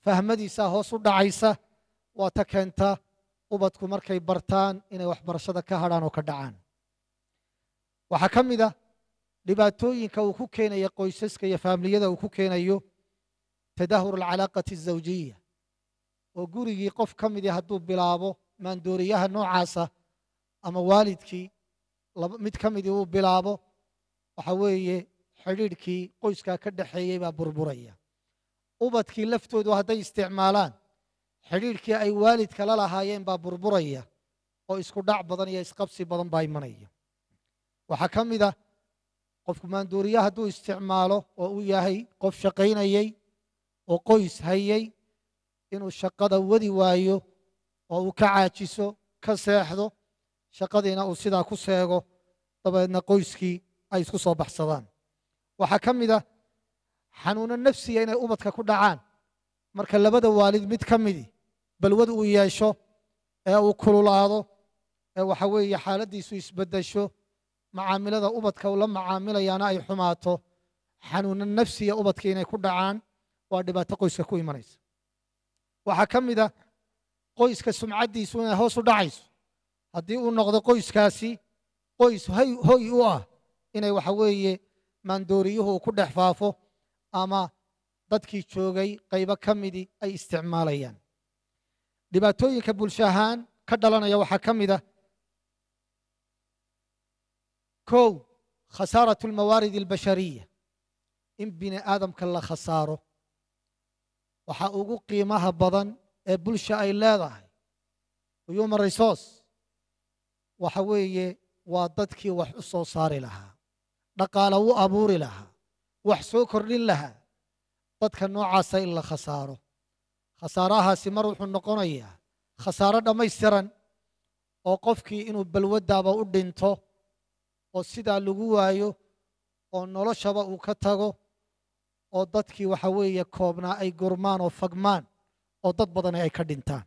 فهمدي ساهو صد عيسى وتكنت أبتكم مركي برتان إن وحبر الشدي كهران وكدعان وحكمذا dhibaatooyinka uu ku keenayo qoysaska iyo faamiliyada uu ku keenayo tadahur alcalaaqati azawjiya oo gurigii qof ka midii ah hadduu bilaabo maandooriyaha noocaasa ama waalidkii mid ka midii uu bilaabo waxa weeye xidhiidhkii qoyskaa ka dhaxeeyey baa burburaya ubadkii laftoodu hadday isticmaalaan xidhiidhkii ay waalidka la lahaayeen baa burburaya oo isku dhac badan iyo isqabsi badan baa imanaya waxaa ka mid a ah qofku maanduuriya hadduu isticmaalo oo uu yahay qof shaqaynayey oo qoys hayey inuu shaqada wadi waayo oo uu ka caajiso ka seexdo shaqadiina uu sidaa ku seego dabeedna qoyskii ay isku soo baxsadaan waxaa ka mid a ah xanuuno nafsiga inay ubadka ku dhacaan marka labada waalid mid ka midi balwad uu yeesho ee uu kululaado ee waxa weeye xaaladdiisu isbeddesho macaamilada ubadka la macaamilayaana ay xumaato xanuuna nafsiya ubadka inay ku dhacaan waa dhibaato qoyska ku imanaysa waxaa ka mid a ah qoyska sumcaddiisu inay hoosu dhacayso haddii uu noqdo qoyskaasi qoys hoy u ah inay waxa weeye maandooriyuhu uu ku dhex faafo ama dadkii joogay qaybo ka midi ay isticmaalayaan dhibaatooyinka bulsho ahaan ka dhalanaya waxaa ka mid a ah kow khasaaratu almawaarid albashariya in bini aadamka la khasaaro waxaa ugu qiimaha badan ee bulsha ay leedahay human resource waxa weeye waa dadkii wax u soo saari lahaa dhaqaale u abuuri lahaa wax soo kordhin lahaa dadka noocaasa in la khasaaro khasaarahaasi mar wuxuu noqonayaa khasaaro dhammaystiran oo qofkii inuu balwaddaaba u dhinto oo sidaa lagu waayo oo noloshaba uu ka tago oo dadkii waxa weeye koobnaa ay gurmaan oo fagmaan oo dad badani ay ka dhintaan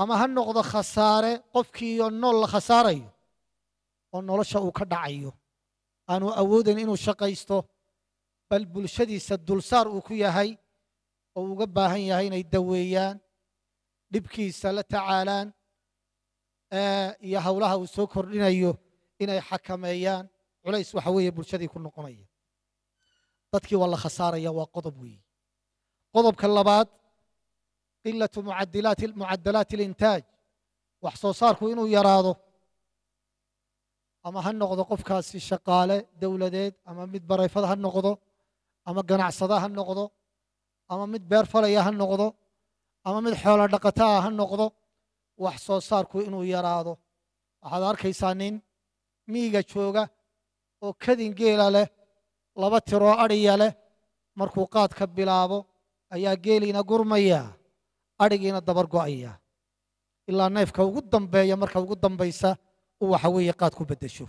ama ha noqdo khasaare qofkiioo nool la khasaarayo oo nolosha uu ka dhacayo aanu awoodan inuu shaqaysto bal bulshadiisa dulsaar uu ku yahay oo uga baahan yahay inay daweeyaan dhibkiisa la tacaalaan Eh, iyo howlaha uu soo kordhinayo inay xakameeyaan culays waxa weeye bulshadii ku noqonaya dadkii waa la khasaaraya waa qodob weeye qodobka labaad qilatu mucadalaati alintaaj wax soo saarku inuu yaraado ama ha noqdo qofkaasi shaqaale dowladeed ama mid barayfada ha noqdo ama ganacsada ha noqdo ama mid beer falaya ha noqdo ama mid xoolo dhaqataa ha noqdo wax soo saarku inuu yaraado waxaad arkaysaa nin miiga jooga oo kadin geela leh laba tiroo adhiya leh markuu qaadka bilaabo ayaa geeliina gurmaya adhigiina dabar go'aya ilaa neefka ugu dambeeya marka ugu dambaysa u waxa weeye qaad ku beddesho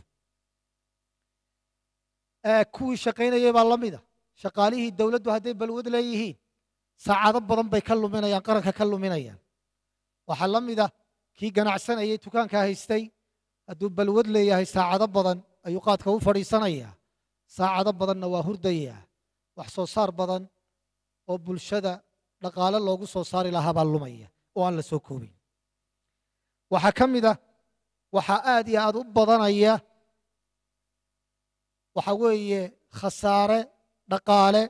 kuwii shaqaynayay baa la mida shaqaalihii dowladdu hadday balwad leeyihiin saacado badan bay ka luminayaan qaranka ka luminayaan waxaa la mid ah kii ganacsanayay dukaanka haystay hadduu balwad leeyahay saacado badan ayuu qaadka u fadhiisanayaa saacado badanna waa hurdayaa wax soo saar badan oo bulshada dhaqaale loogu soo saari lahaabaa lumaya oo aan la soo koobin waxaa ka mid ah waxaa aad iyo aada u badanaya waxaa weeye khasaare dhaqaale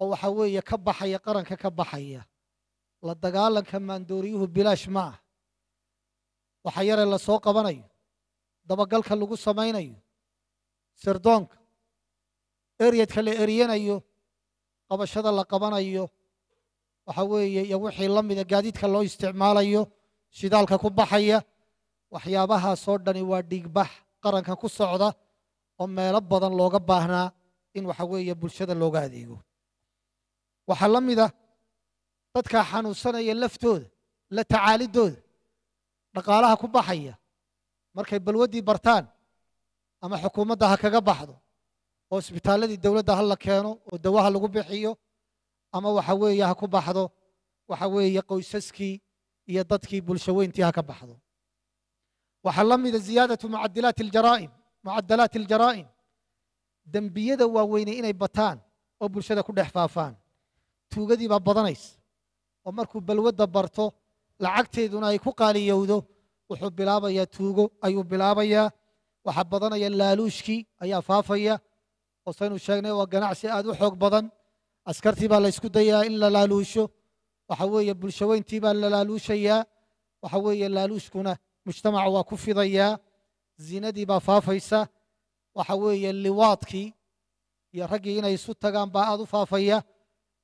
oo waxa weeye ka baxaya qaranka ka baxaya la dagaalanka maandooriyuhu bilaash ma ah waxa yare lasoo qabanayo dabagalka lagu samaynayo sirdoonka eryadka la eryanayo qabashada la qabanayo waxa weeye iyo wixii la mida gaadiidka loo isticmaalayo shidaalka ku baxaya waxyaabahaasoo dhani waa dhiigbax qaranka ku socda oo meelo badan looga baahnaa in waxa weeye bulshada looga adeego waxaa la mid a dadkaa xanuunsanaya laftooda la tacaalidooda dhaqaalaha ku baxaya markay balwaddii bartaan ama xukuumadda ha kaga baxdo oo isbitaalladii dowladda ha la keeno oo dawaha lagu bixiyo ama waxa weeye ha ku baxdo waxa weeye qoysaskii iyo dadkii bulsho weyntii ha ka baxdo waxaa la mida ah ziyaadatu mucadalaati aljaraa'im dembiyada waaweynay inay bataan oo bulshada ku dhex faafaan tuugadii baa badanaysa ومركب بلود برتو لعقته دون أي كقال يودو وحب بلابا يا توجو أيو بلابا يا وحب بدن يا لالوشكي أي أفافا يا وصينو شجنة وجنع سيادو حق بدن أسكر تبى لا يسكت يا إلا لالوشو وحوي يبلشوين تبى لا لالوش يا وحوي يا لالوش كنا مجتمع وكف ضيا زيندي بفافا وحوي يا لواطكي يا رجينا يسكت جنب بعض فافا يا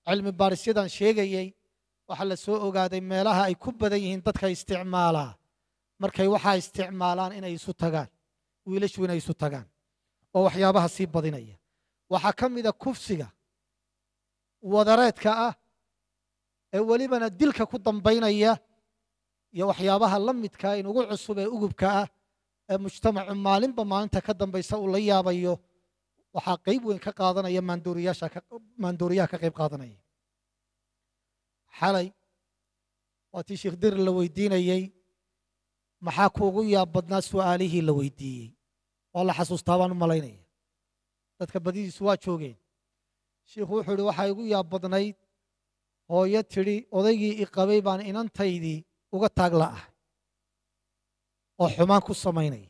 علم بارسيدان شيء جيي waxaa la soo ogaaday meelaha ay ku badan yihiin dadka isticmaalaa markay waxaa isticmaalaan inay isu tagaan wiilashu inay isu tagaan oo waxyaabaha sii badinaya waxaa ka mida kufsiga wadareedka ah ee welibana dilka ku dambaynaya iyo waxyaabaha la midka ah, in ugu cusub ee ugubka ah ee mujtamacu maalinba maalinta ka dambaysa uu la yaabayo waxaa qeyb weyn ka qaadanaya maandooriyaha ka qeyb qaadanaya xalay waa tii sheekh dirir la weydiinayey maxaa kuugu yaab badnaa su'aalihii la weydiiyey oo la xasuustaa baan u malaynaya dadka badidiisu waa joogeen shiikhu wuxuu ihi waxaa igu yaab badnayd hooyo tidhi odaygii i qabay baan inantaydii uga taagla ah oo xumaan ku samaynaya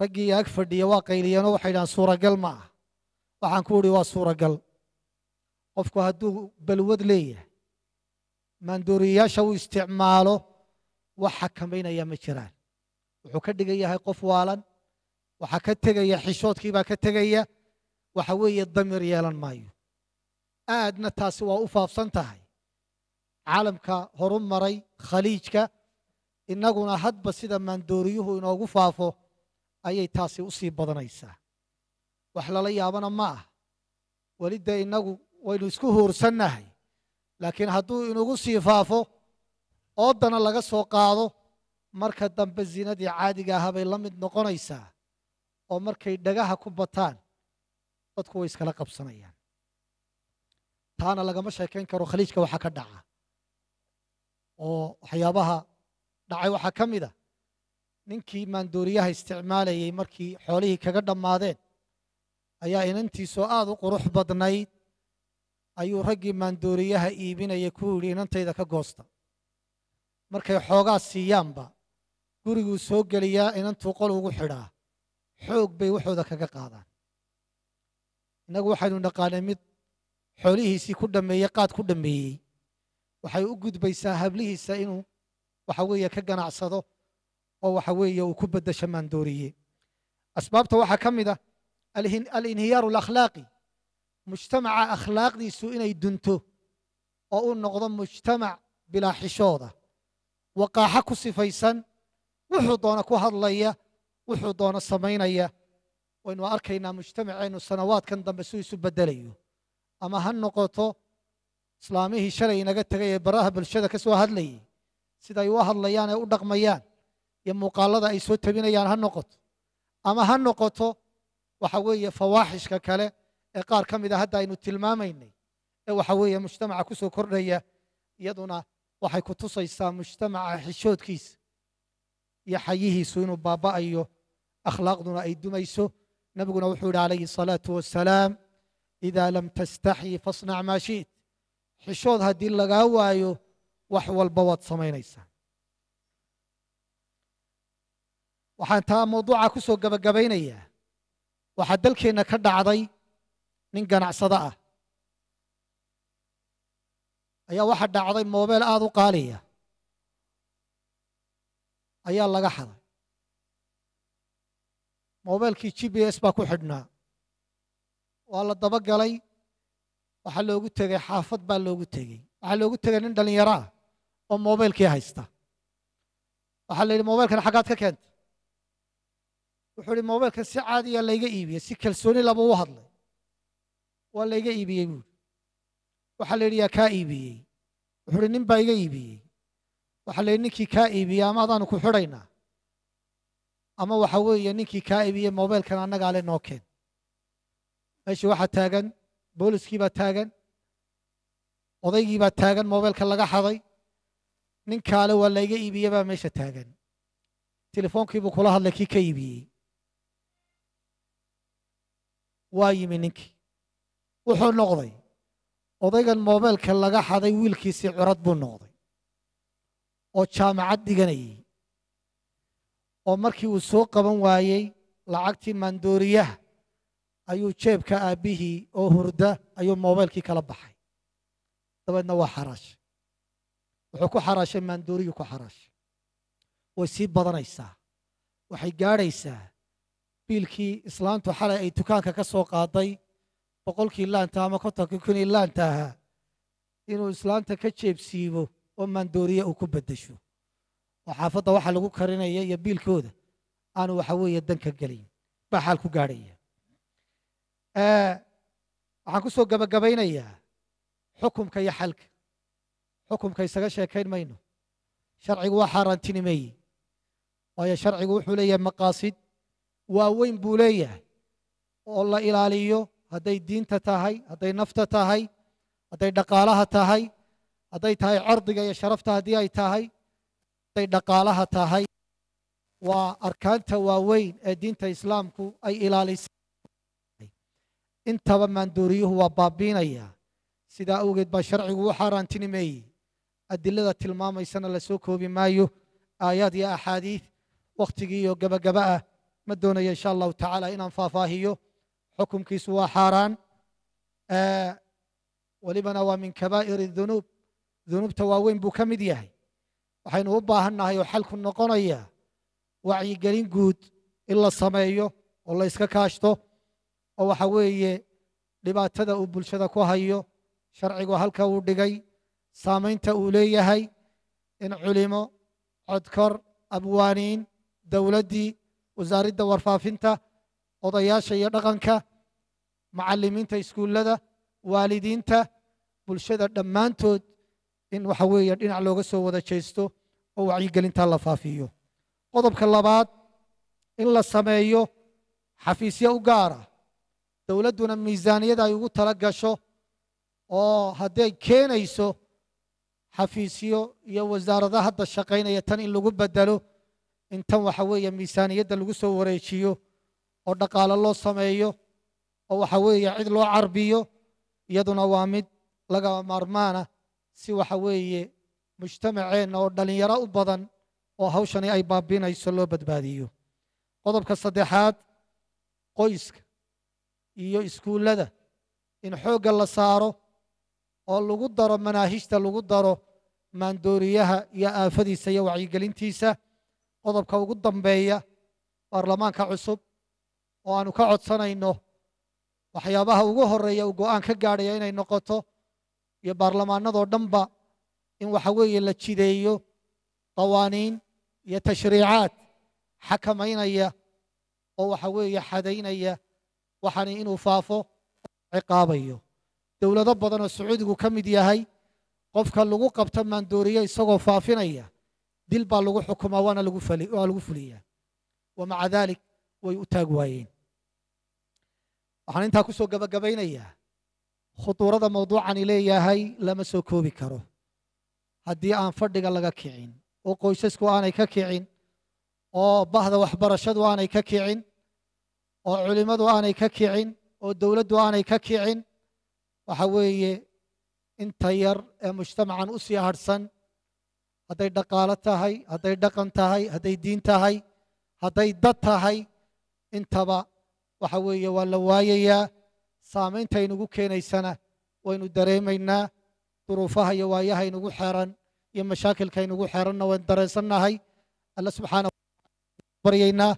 raggii ag fadhiya waa qayliyeenoo waxay dhahaan suuragal ma ah waxaan ku idhi waa suuragal qofku hadduu balwad leeyahay maanduuriyayaasha uu isticmaalo wax xakamaynaya ma jiraan wuxuu ka dhigan yahay qof waalan waxaa ka tegaya xishoodkii baa ka tegaya waxa weeye damiir yeelan maayo aadna taasi waa u faafsan tahay caalamka horu maray khaliijka innaguna hadba sida maandooriyuhu inoogu faafo ayay taasi u badanaysaa wax lala yaabana ma ah weli innagu waynu isku huursannahay laakiin hadduu inugu sii faafo oodana laga soo qaado marka dambe zinadii caadiga ahaa bay la mid noqonaysaa oo markay dhagaha ku bataan dadku way iskala qabsanayaan taana lagama sheekayn karo khaliijka waxaa ka dhaca oo waxyaabaha dhacay waxaa ka mid a ninkii maandooriyaha isticmaalayay markii xoolihii kaga dhammaadeen ayaa inantiisoo aada u qurux badnayd ayuu raggii maandooriyaha iibinaya ku yidhi inantayda ka goosta markay xoogaa siiyaanba guriguu soo geliyaa inantuu qol ugu xidhaa xoog bay waxooda kaga qaadaan innagu waxaynu naqaanay mid xoolihiisii ku dhammeeyey qaad ku dhammeeyey waxay u gudbaysaa hablihiisa inuu waxa weeye ka ganacsado oo waxa weeye uu ku beddasho maandooriye asbaabta waxaa ka mid ah alinhiyaaru alakhlaaqi mujtamaca akhlaaqdiisu inay dunto oo uu noqdo mujtamac bilaa xishooda waqaaxo ku sifaysan wuxuu doona ku hadlaya wuxuu doona samaynaya waynu arkaynaa mujtamaceennu sanawaadkan dambe su isu beddelayo ama ha noqoto islaamihii shalay inaga tegay ee baraha bulshada ka soo hadlayay sida u hadlayaan ee u dhaqmayaan iyo muuqaalada ay soo tebinayaan ha noqoto ama ha noqoto waxa weeye fawaaxishka kale قار كم إذا هدا إنه تلماميني إني وحوية مجتمع كسو كرية يدنا وحي كتوصي مجتمع حشود كيس يا حييه سوينو بابا أيو أخلاق دون أي دميسو نبقنا وحول عليه الصلاة والسلام إذا لم تستحي فاصنع ما شئت حشود هدي لغا أيو وحول بوات صمينيسا وحان تا موضوع كسو قبقبينيا وحدلكي نكرد عضي nin ganacsado ah ayaa waxa dhacday mobeel aada u qaaliya ayaa laga xaday mobeelkii g b s baa ku xidhnaa waa la daba galay waxaa loogu tegey xaafad baa loogu tegey waxaa loogu tegay nin dhallinyaro ah oo moobeelkii haysta waxaa la yidhi mobeelkan xaggaad ka keenta wuxuu ihi moobeelkan si caadiya ah layga iibiyey si kalsooni laba u hadlay waa la iga iibiyey buui waxaa la yidhi yaa kaa iibiyey wuxuu hi nin baa iga iibiyey waxaa la yidhi ninkii kaa iibiyey ama adaanu ku xidhaynaa ama waxa weeye ninkii kaa iibiyey mobeylkan annagaale noo keen meeshii waxaa taagan booliskii baa taagan odaygii baa taagan mobeylka laga xaday nin kaale waa layga iibiyey baa meesha taagan telefoonkii buu kula hadlay kii ka iibiyey waa yimi ninkii wuxuu noqday odaygan moobeelka laga xaday wiilkiisii curad buu noqday oo jaamacad dhiganayay oo markii uu soo qaban waayey lacagtii maandooriyaha ayuu jeebka aabbihii oo hurda ayuu moobeelkii kala baxay dabeedna waa xaraashay wuxuu ku xaraashay maandooriyuu ku xaraashay way sii badanaysaa waxay gaadhaysaa biilkii islaantu xalay ay dukaanka ka soo qaaday boqolkii laanta ama kontonkii kunii laanta ahaa inuu islaanta ka jeebsiibo oo maandooriye uu ku bedasho oo xaafadda waxa lagu karinaya iyo biilkooda aanu waxa weeye danka gelayn baa xaal ku gaadhaya waxaan ku gabagabaynayaa xukumka iyo xalka xukumka isaga sheekayn mayno sharcigu waa xaaraantinimeeyey waayo sharcigu wuxuu leeyahay maqaasid waaweyn buu leeyahay oo la ilaaliyo hadday diinta tahay hadday nafta tahay hadday dhaqaalaha tahay hadday tahay cardiga iyo sharafta haddii ay tahay hadday dhaqaalaha tahay waa arkaanta waaweyn ee diinta islaamku ay ilaalisa intaba maanduuriyuhu waa baabiinaya sidaa awgeed baa sharcigu u xaaraantinimeeyey adilada tilmaamaysana lasoo koobi maayo aayaad iyo axaadiid wakhtigii iyo gabagaba ah ma doonayo insha allahu tacaala inaan faahfaahiyo xukumkiisu waa xaaraan welibana waa min kabaa'iri اdunuub dunuubta waaweyn buu ka mid yahay waxaynu u baahannahay oo xalku noqonaya wacyigelin guud in la sameeyo oo la yska kaashto oo waxa weeye dhibaatada uu bulshada ku hayo sharcigu halka uu dhigay saamaynta uu leeyahay in culimo codkor abwaaniin dowladdii wasaaradda warfaafinta odayaasha iyo dhaqanka macalimiinta iskuullada waalidiinta bulshada dhammaantood in waxa weeye dhinac looga soo wada jeesto oo wacyigelintaa la faafiyo qodobka labaad in la sameeyo xafiisyo u gaara dowladduna miisaaniyada ay ugu tala gasho oo hadday keenayso xafiisyo iyo wasaarada hadda shaqaynaya tan in lagu bedelo in tan waxa weeye miisaaniyadda lagu soo wareejiyo oo dhaqaalo loo sameeyo oo waxa weeye cid loo carbiyo iyaduna waa mid laga maarmaana si waxa weeye mujtamaceenna oo dhallinyaro u badan oo hawshani ay baabinayso loo badbaadiyo qodobka saddexaad qoyska iyo iskuullada in xoogga la saaro oo lagu daro manaahijta lagu daro maandooriyaha iyo aafadiisa iyo wacyigelintiisa qodobka ugu dambeeya baarlamaanka cusub oo aanu ka codsanayno waxyaabaha ugu horeeya uu go-aan ka gaadhaya inay noqoto iyo baarlamaanadoo dhanba in waxa weeye la jideeyo qawaaniin iyo tashriicaad xakamaynaya oo waxa weeye xadaynaya waxaani inuu faafo ciqaabayo dowlado badan oo sacuudigu ka mid yahay qofka lagu qabta maandooriye isagoo faafinaya dil baa lagu xukumaa waana waa lagu fuliyaa wamaca dalik way u taag waayeen waxaan intaa ku soo gabagabaynayaa khuduurada mawduucani leeyahay lama soo koobi karo haddii aan fadhiga laga kicin oo qoysasku aanay ka kicin oo bahda waxbarashadu aanay ka kicin oo culimmadu aanay ka kicin oo dowladdu aanay ka kicin waxa weeye inta yar ee mujtamacan u sii hadhsan hadday dhaqaalo tahay hadday dhaqan tahay hadday diin tahay hadday dad tahay intaba waxa weeye waa la waayayaa saamaynta keenaysana waynu dareemaynaa duruufaha iyo waayaha inugu xeeran iyo mashaakilka inugu xeeranna waynu dareensannahay alle subxaana baryaynaa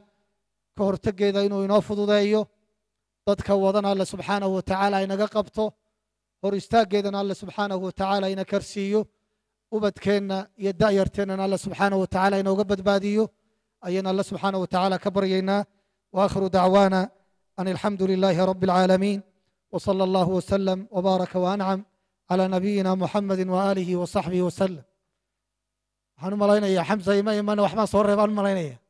ka hortageeda inuu inoo fududeeyo dadka wadana alle subxaanahu watacaala inaga qabto hor istaaggeedana alle subxaanahu watacaala ina karsiiyo ubadkeenna iyo da'yarteennana alle subxaanahu watacaala inooga badbaadiyo ayaynu alle subxaanahu watacaala ka baryaynaa waakhiru dacwaana أن الحمد لله رب العالمين وصلى الله وسلم وبارك وأنعم على نبينا محمد وآله وصحبه وسلم waxaan ملاينا يا حمزة يما يما نوح ما صور reebaan ملاينا يا